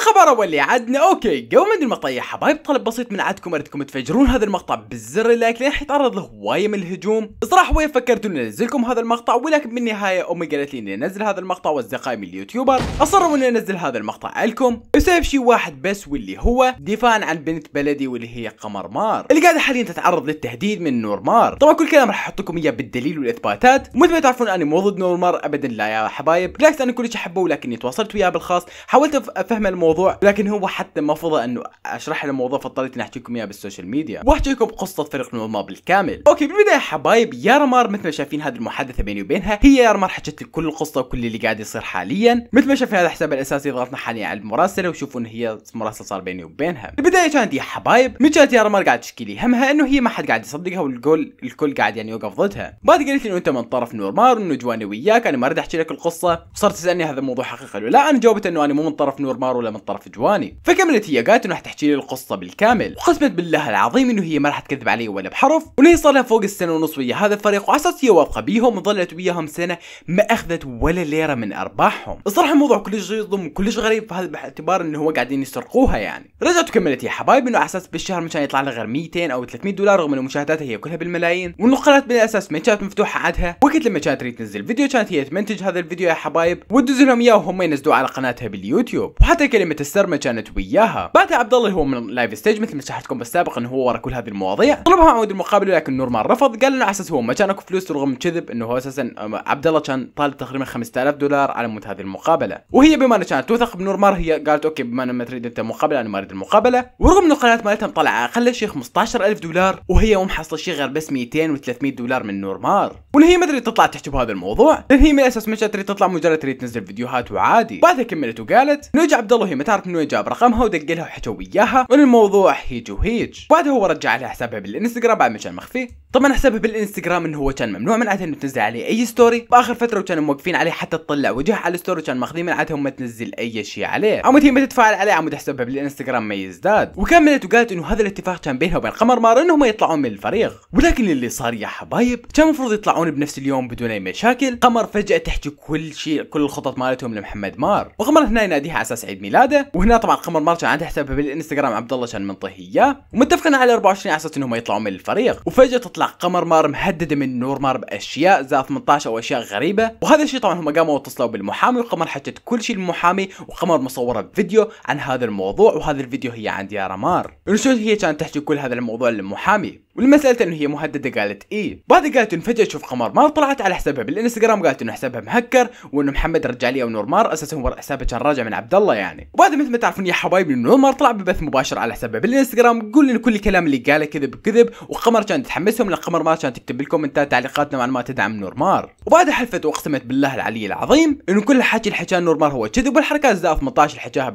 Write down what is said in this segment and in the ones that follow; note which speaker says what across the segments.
Speaker 1: الخبر اولي عدنا اوكي قبل ما المقطع يا حبايب طلب بسيط من عدكم اردكم تفجرون هذا المقطع بالزر اللايك لان حيتعرض له هوايه من الهجوم صراحه هوايه فكرت اني انزلكم هذا المقطع ولكن بالنهايه امي قالت لي اني انزل هذا المقطع واصدقائي من اليوتيوبر اصروا اني انزل هذا المقطع لكم بسبب شيء واحد بس واللي هو دفاعا عن بنت بلدي واللي هي قمر مار اللي قاعده حاليا تتعرض للتهديد من نور مار طبعا كل كلام راح احط لكم اياه بالدليل والاثباتات ومثل ما تعرفون اني مو ضد نور مار ابدا لا يا حبايب بالعكس انا كلش احبه ولكني تواصلت وياه بالخاص حاولت افهم الموضوع الموضوع لكن هو حتى ما فضى انه اشرح له الموضوع فاضطريت اني احكي لكم اياه بالسوشيال ميديا واحكي لكم قصه فريق نورما بالكامل اوكي بالبدايه حبايب يارمار مثل ما شايفين هذه المحادثه بيني وبينها هي يارمار حكت لي كل القصه وكل اللي قاعد يصير حاليا مثل ما شايفين هذا الحساب الاساسي ضغطنا حاليا على المراسله وشوفوا ان هي مراسله صار بيني وبينها البدايه كانت يا حبايب من كانت يارمار قاعد تشكي لي همها انه هي ما حد قاعد يصدقها والكل الكل قاعد يعني يوقف ضدها بعد قالت لي انه انت من طرف نورمار وانه جواني وياك انا ما اريد احكي لك القصه وصارت تسالني هذا الموضوع حقيقي ولا انا جاوبت انه انا مو من طرف نورمار ولا من طرف جواني فكملت هي قالت انه راح تحكي لي القصه بالكامل وقسمت بالله العظيم انه هي ما راح تكذب علي ولا بحرف وانه صار لها فوق السنه ونص ويا هذا الفريق وعلى اساس هي واثقه بيهم وظلت وياهم سنه ما اخذت ولا ليره من ارباحهم الصراحه الموضوع كلش يظلم وكلش غريب فهذا باعتبار انه هو قاعدين يسرقوها يعني رجعت وكملت يا حبايب انه على اساس بالشهر مشان يطلع لها غير 200 او 300 دولار رغم انه مشاهداتها هي كلها بالملايين والنقلات بالاساس ما كانت مفتوحه عندها وقت لما كانت تريد تنزل فيديو كانت هي تمنتج هذا الفيديو يا حبايب وتدز لهم اياه وهم ينزلوه على قناتها باليوتيوب وحتى كلمه السرمة كانت وياها بعدها عبد الله هو من لايف ستيج مثل ما شرحت لكم بالسابق انه هو ورا كل هذه المواضيع طلبها عود المقابله لكن نورمان رفض قال انه على اساس هو ما كان اكو فلوس رغم كذب انه هو اساسا عبد الله كان طالب تقريبا 5000 دولار على مود هذه المقابله وهي بما انها كانت توثق بنورمار هي قالت اوكي بما انا ما تريد انت مقابله انا ما اريد المقابله ورغم انه القناه مالتها مطلعه اقل شيء 15000 دولار وهي مو محصله شيء غير بس 200 و300 دولار من نورمار واللي هي ما تريد تطلع تحكي بهذا الموضوع لان هي من الاساس ما تريد تطلع مجرد تريد تنزل فيديوهات وعادي بعدها كملت وقالت نرجع عبد الله وهي ما تعرف من وين جاب رقمها ودق لها وحكى وياها وان الموضوع هيج وهيج بعدها هو رجع لها حسابها بالانستغرام بعد ما كان مخفي طبعا حسابها بالانستغرام انه هو كان ممنوع من عاده انه تنزل عليه اي ستوري باخر فتره وكانوا موقفين عليه حتى تطلع وجهه على الستوري كان ماخذين من عادهم ما تنزل اي شيء عليه عمود هي ما تتفاعل عليه عمود حسابها بالانستغرام ما يزداد وكملت وقالت انه هذا الاتفاق كان بينها وبين قمر مار انهم يطلعون من الفريق ولكن اللي صار يا حبايب كان المفروض يطلعون بنفس اليوم بدون اي مشاكل قمر فجاه تحكي كل شيء كل الخطط مالتهم لمحمد مار وقمر هنا يناديها على اساس عيد ميلاد الولاده وهنا طبعا قمر مرجع عنده حسابها بالانستغرام عبد الله كان منطيه اياه ومتفقين على 24 على اساس انهم يطلعوا من الفريق وفجاه تطلع قمر مار مهدده من نور مار باشياء زائد 18 او اشياء غريبه وهذا الشيء طبعا هم قاموا واتصلوا بالمحامي وقمر حكت كل شيء للمحامي وقمر مصوره فيديو عن هذا الموضوع وهذا الفيديو هي عند يارا مار هي كانت تحكي كل هذا الموضوع للمحامي ولما سالتها انه هي مهدده قالت اي بعدها قالت انه فجاه تشوف قمر مار طلعت على حسابها بالانستغرام قالت انه حسابها مهكر وانه محمد رجع او ونور مار اساسا ورا حسابها كان راجع من عبد الله يعني وبعدها مثل ما تعرفون يا حبايبي انه نور مار طلع ببث مباشر على حسابها بالانستغرام يقول ان كل الكلام اللي قاله كذب كذب وقمر كانت تحمسهم لان قمر مار كانت تكتب بالكومنتات تعليقات نوعا ما تدعم نور مار وبعدها حلفت واقسمت بالله العلي العظيم انه كل الحكي اللي حكاه نور مار هو كذب والحركات زاف 18 اللي حكاها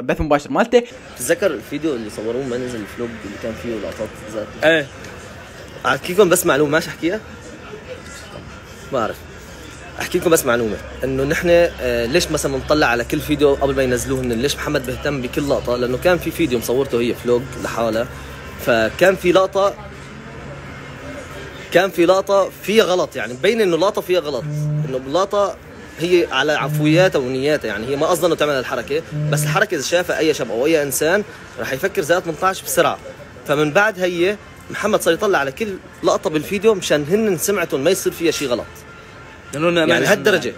Speaker 1: بالبث المباشر مالته تتذكر الفيديو اللي صوروه ما نزل الفلوج اللي كان فيه لقطات ايه احكي لكم بس معلومه ماشي احكيها؟ ما بعرف احكي لكم بس معلومه انه نحن آه، ليش مثلا بنطلع على كل فيديو قبل ما ينزلوه ليش محمد بيهتم بكل لقطه لانه كان في فيديو مصورته هي فلوج لحالها فكان في لقطه كان في لقطه فيها غلط يعني مبين انه لقطه فيها غلط انه اللقطه هي على عفوياتها ونياتها يعني هي ما قصدها انه تعمل الحركه بس الحركه اذا شافها اي شاب او اي انسان راح يفكر زائد 18 بسرعه فمن بعد هي محمد صار يطلع على كل لقطه بالفيديو مشان هن سمعتهم ما يصير فيها شيء غلط يعني لهالدرجه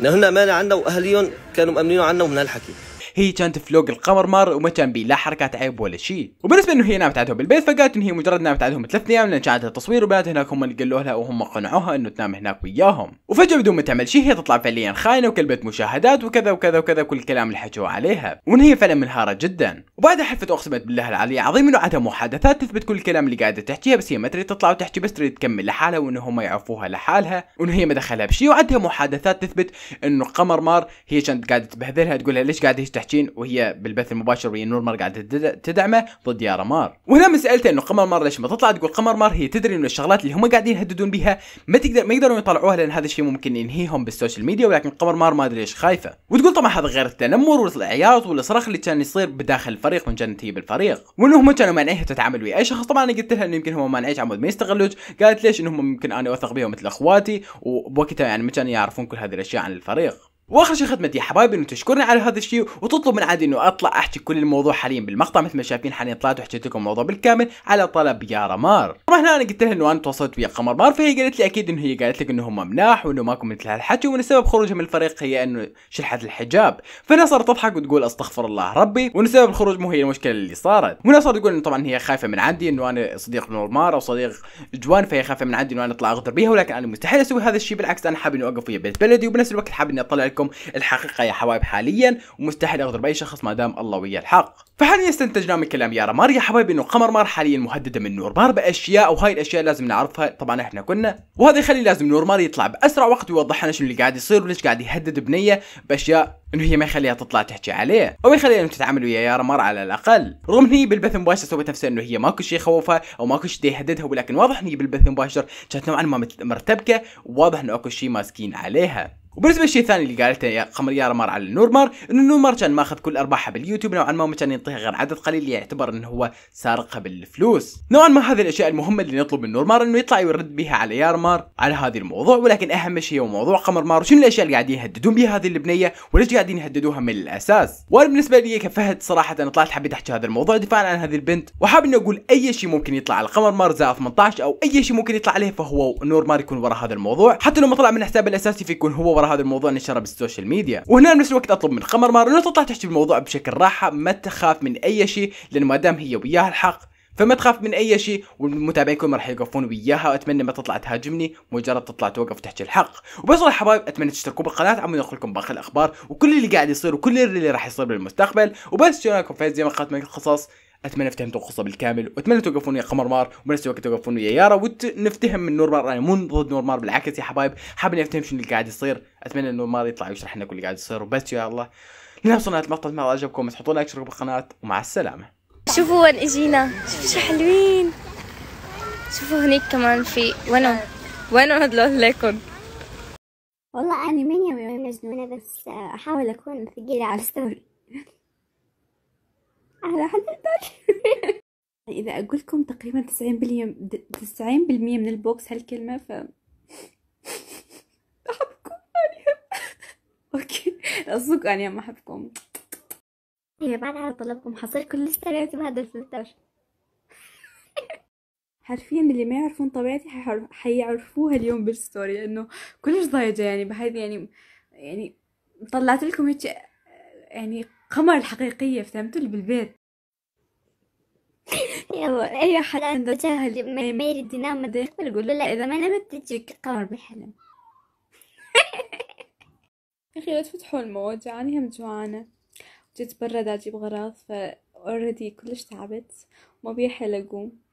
Speaker 1: انه هن مانع عنا واهاليهم كانوا مامنين عنا ومن هالحكي هي كانت فلوق القمر مار وما كان بي لا حركات عيب ولا شيء وبالنسبه انه هي نامت عندهم بالبيت فقالت انه هي مجرد نامت عندهم ثلاث ايام لان كانت التصوير وبنات هناك هم اللي قالوا لها وهم قنعوها انه تنام هناك وياهم وفجاه بدون ما تعمل شيء هي تطلع فعليا خاينه وكلبه مشاهدات وكذا وكذا وكذا كل الكلام اللي حكوا عليها وان هي فعلا منهاره جدا وبعدها حلفت اقسمت بالله العلي العظيم انه عندها محادثات تثبت كل الكلام اللي قاعده تحكيها بس هي ما تريد تطلع وتحكي بس تريد تكمل لحالها وان هم يعرفوها لحالها وان هي ما دخلها بشيء وعندها محادثات تثبت انه قمر مار هي كانت قاعده تبهذلها تقول لها ليش قاعده تحجين وهي بالبث المباشر ويا نور مار قاعده تدعمه ضد يارا مار وهنا من انه قمر مار ليش ما تطلع تقول قمر مار هي تدري انه الشغلات اللي هم قاعدين يهددون بها ما تقدر ما يقدرون يطلعوها لان هذا الشيء ممكن ينهيهم بالسوشيال ميديا ولكن قمر مار ما ادري ليش خايفه وتقول طبعا هذا غير التنمر والعياط والصراخ اللي كان يصير بداخل الفريق من جنتي بالفريق وانه هم كانوا مانعينها تتعامل ويا اي شخص طبعا انا قلت لها انه يمكن هم مانعين عمود ما يستغلوك قالت ليش انهم ممكن انا اوثق بهم مثل اخواتي وبوقتها يعني ما كانوا يعرفون كل هذه الاشياء عن الفريق واخر شيء خدمتي يا حبايبي انه تشكرني على هذا الشيء وتطلب من عادي انه اطلع احكي كل الموضوع حاليا بالمقطع مثل ما شايفين حاليا طلعت وحكيت لكم الموضوع بالكامل على طلب يا رمار طبعا هنا انا قلت لها انه انا تواصلت ويا قمر مار فهي قالت لي اكيد انه هي قالت لك انه هم مناح وانه ماكم مثل هالحكي وان سبب خروجها من الفريق هي انه شلحت الحجاب فهنا صارت تضحك وتقول استغفر الله ربي وان سبب الخروج مو هي المشكله اللي صارت وهنا صارت تقول انه طبعا هي خايفه من عندي انه انا صديق نور مار او صديق جوان فهي خايفه من عندي انه انا اطلع اغدر بيها ولكن انا مستحيل اسوي هذا الشيء بالعكس انا حابب اني اوقف ويا بيت بلدي وبنفس الوقت حابب اني اطلع لكم الحقيقه يا حبايب حاليا ومستحيل اغدر باي شخص ما دام الله وياه الحق فحاليا استنتجنا من كلام يا رمار يا حبايبي انه قمر مار حاليا مهدده من نور مار باشياء وهاي الاشياء لازم نعرفها طبعا احنا كنا وهذا يخلي لازم نور مار يطلع باسرع وقت ويوضح لنا شنو اللي قاعد يصير وليش قاعد يهدد بنيه باشياء انه هي ما يخليها تطلع تحكي عليه او يخليها انه تتعامل ويا يارا مار على الاقل رغم هي بالبث المباشر سوت نفسها انه هي ماكو شيء يخوفها او ماكو شيء يهددها ولكن واضح ان هي بالبث المباشر كانت نوعا ما مرتبكه وواضح انه اكو شيء ماسكين عليها وبالنسبه للشيء الثاني اللي قالته يا قمر يارمار على نورمار انه نورمار كان ماخذ كل ارباحها باليوتيوب نوعا ما كان يعطيها غير عدد قليل يعتبر انه هو سارقها بالفلوس نوعا ما هذه الاشياء المهمه اللي نطلب من نورمار انه يطلع ويرد بها على يارمار على هذا الموضوع ولكن اهم شيء هو موضوع قمر مار وشنو الاشياء اللي قاعدين يهددون بها هذه البنيه وليش قاعدين يهددوها من الاساس وانا بالنسبه لي كفهد صراحه انا طلعت حبيت احكي هذا الموضوع دفاعا عن هذه البنت وحاب اني اقول اي شيء ممكن يطلع على قمر مار زائد 18 او اي شيء ممكن يطلع عليه فهو نورمار يكون ورا هذا الموضوع حتى لو ما طلع من حساب الاساسي فيكون هو خبر هذا الموضوع نشره بالسوشيال ميديا وهنا بنفس الوقت اطلب من قمر مار انه تطلع تحكي بالموضوع بشكل راحه ما تخاف من اي شيء لان ما دام هي وياها الحق فما تخاف من اي شيء والمتابعينكم راح يقفون وياها واتمنى ما تطلع تهاجمني مجرد تطلع توقف وتحكي الحق وبس يا حبايب اتمنى تشتركوا بالقناه عم لكم باخر الاخبار وكل اللي قاعد يصير وكل اللي راح يصير بالمستقبل وبس شلونكم في زي ما من القصص اتمنى فهمتوا القصه بالكامل واتمنى توقفون يا قمر مار وبنفس الوقت توقفون ويا يارا ونفتهم من نور مار انا مو ضد نور مار بالعكس يا حبايب حابب افتهم شنو اللي قاعد يصير اتمنى نور مار يطلع ويشرح لنا كل اللي قاعد يصير وبس يا الله لنا وصلنا المقطع ما عجبكم تحطوا لايك اشتركوا بالقناه ومع السلامه شوفوا وين اجينا شوفوا شو حلوين شوفوا هنيك كمان في وين وين هدول ليكم والله انا ماني مجنونه بس احاول اكون ثقيله على الستوري على حد هالقدر إذا أقول لكم تقريبا 90 90% بالمية من البوكس هالكلمة ف أحبكم أوكي اصدق يعني ما أحبكم هي إيه، بعد على طلبكم حصير كل السلاسل بهذا الفلتر حرفيا اللي ما يعرفون طبيعتي حيعرفوها اليوم بالستوري لانه كلش ضايجه يعني بهذه يعني يعني طلعت لكم هيك يعني القمر الحقيقية فهمتوا اللي بالبيت يلا اي حدا عنده جهل ما يريد ينام يقول له لا اذا ما نمت تجيك قمر بحلم يا اخي لا تفتحوا المواجع جعاني هم جوعانه جيت برا اجيب غراض فاوريدي كلش تعبت ما بيحل اقوم